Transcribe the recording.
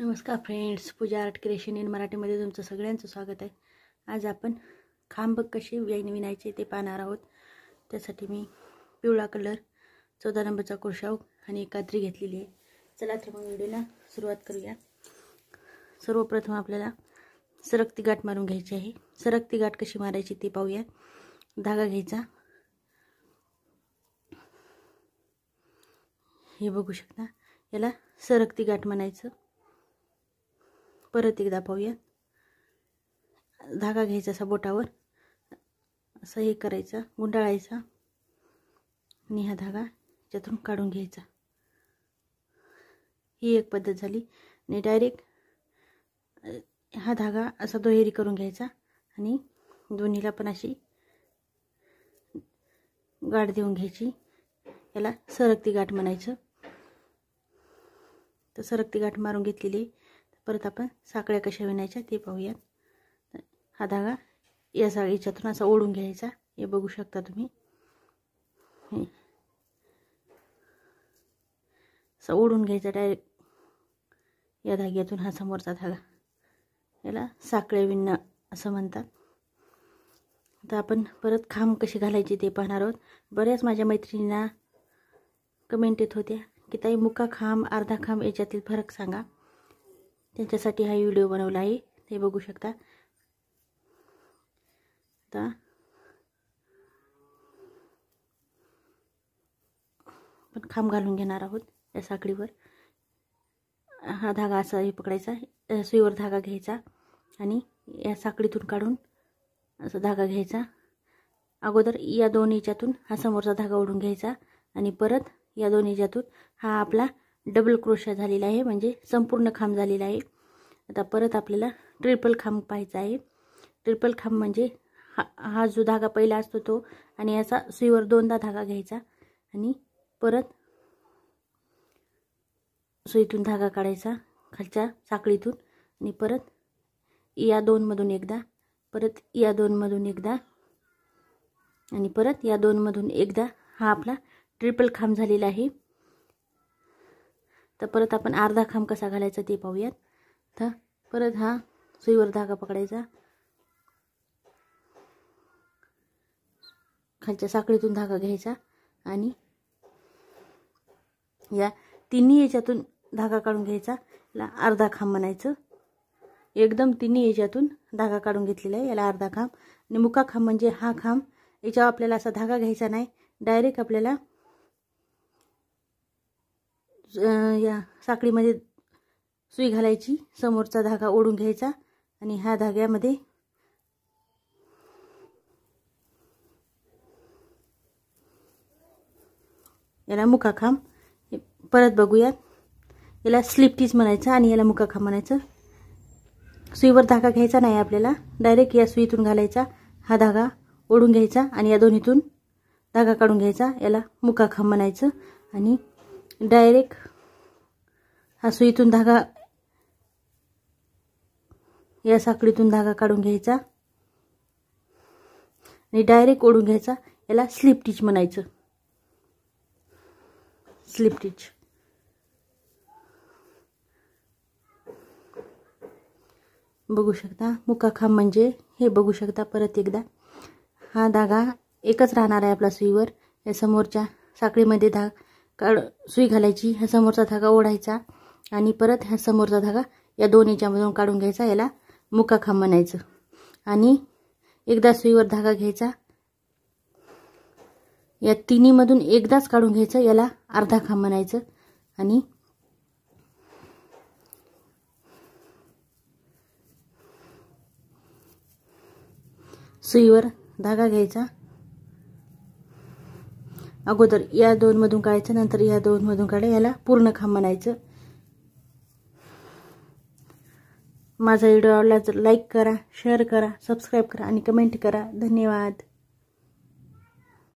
नमस्कार friends Pooja art creation in मराठीमध्ये तुमचं सगळ्यांचं स्वागत आहे आज आपण खांब कशी विणायचे ते पाहणार आहोत त्यासाठी मी पिवळा कलर चौदा नंबरचा कोशाव आणि कात्री घेतलेली आहे चला तर मग व्हिडिओला सुरुवात करूया सर्वप्रथम आपल्याला सरकती गाठ मारून घ्यायची आहे सरकती गाठ कशी मारायची ते पाहूया धागा घ्यायचा हे बघू शकता याला सरकती गाठ म्हणायचं परत एकदा पाहूयात धागा घ्यायचा असा बोटावर असं हे करायचा गुंडाळायचा आणि हा धागा याच्यातून काढून घ्यायचा ही एक पद्धत झाली आणि डायरेक्ट हा धागा असा दुहेरी करून घ्यायचा आणि दोन्हीला पण अशी गाठ देऊन घ्यायची याला सरकती गाठ म्हणायचं तर सरकती गाठ मारून घेतलेली परत आपण साखळ्या कशा विणायच्या ते पाहूयात हा धागा या सा याच्यातून असा ओढून घ्यायचा हे बघू शकता तुम्ही असा ओढून घ्यायचा डायरेक्ट या धाग्यातून हा समोरचा धागा याला साखळ्या विणणं असं म्हणतात आता आपण परत खांब कशी घालायची ते पाहणार आहोत बऱ्याच माझ्या मैत्रिणींना कमेंट येत होत्या की ताई मुका खांब अर्धा खांब याच्यातील फरक सांगा त्यांच्यासाठी हा व्हिडिओ बनवला आहे ते बघू शकता आता आपण खांब घालून घेणार आहोत या साखळीवर हा धागा असा हे पकडायचा सुईवर धागा घ्यायचा आणि या साखळीतून काढून असा धागा घ्यायचा अगोदर या दोन याच्यातून हा समोरचा धागा ओढून घ्यायचा आणि परत या दोन याच्यातून हा आपला डबल क्रोशा झालेला आहे म्हणजे संपूर्ण खांब झालेला आहे आता परत आपल्याला ट्रिपल खांब पाहायचा आहे ट्रिपल खांब म्हणजे हा हा जो धागा पहिला असतो तो आणि याचा सुईवर दोनदा धागा घ्यायचा आणि परत सुईतून धागा काढायचा खालच्या साखळीतून आणि परत या दोनमधून एकदा परत या दोनमधून एकदा आणि परत या दोनमधून एकदा हा आपला ट्रिपल खांब झालेला आहे तर परत आपण अर्धा खांब कसा घालायचा ते पाहूयात तर परत हा सुईवर धागा पकडायचा खालच्या साखळीतून धागा घ्यायचा आणि या तिन्ही याच्यातून धागा काढून घ्यायचा याला अर्धा खांब म्हणायचं एकदम तिन्ही याच्यातून धागा काढून घेतलेला आहे याला अर्धा खांब आणि मुका खांब म्हणजे हा खांब याच्यावर आपल्याला असा धागा घ्यायचा नाही डायरेक्ट आपल्याला या साखळीमध्ये सुई घालायची समोरचा धागा ओढून घ्यायचा आणि ह्या धाग्यामध्ये याला मुकाखांब परत बघूयात याला स्लिप टीच म्हणायचं आणि याला मुकाखांब म्हणायचं सुईवर धागा घ्यायचा नाही आपल्याला डायरेक्ट या सुईतून घालायचा हा धागा ओढून घ्यायचा आणि या दोन्हीतून धागा काढून घ्यायचा याला मुकाखांब म्हणायचं आणि डायरेक्ट हा सुईतून धागा या साखळीतून धागा काढून घ्यायचा आणि डायरेक्ट ओढून घ्यायचा याला स्लिप टिच म्हणायचं स्लिप टिच बघू शकता मुका म्हणजे हे बघू शकता परत एकदा हा धागा एकच राहणार आहे आपल्या सुईवर या समोरच्या साखळीमध्ये धागा काढ सुई घालायची ह्या समोरचा धागा ओढायचा आणि परत ह्या समोरचा धागा या दोन याच्यामधून काढून घ्यायचा याला मुका खांब म्हणायचं आणि एकदा सुईवर धागा घ्यायचा या तिन्हीमधून एकदाच काढून घ्यायचं याला अर्धा खांब म्हणायचं आणि सुईवर धागा घ्यायचा अगोदर या दोन मधून काढायचं नंतर या दोन मधून काढा याला पूर्ण खांब म्हणायचं माझा व्हिडिओ आवडला तर लाईक करा शेअर करा सबस्क्राईब करा आणि कमेंट करा धन्यवाद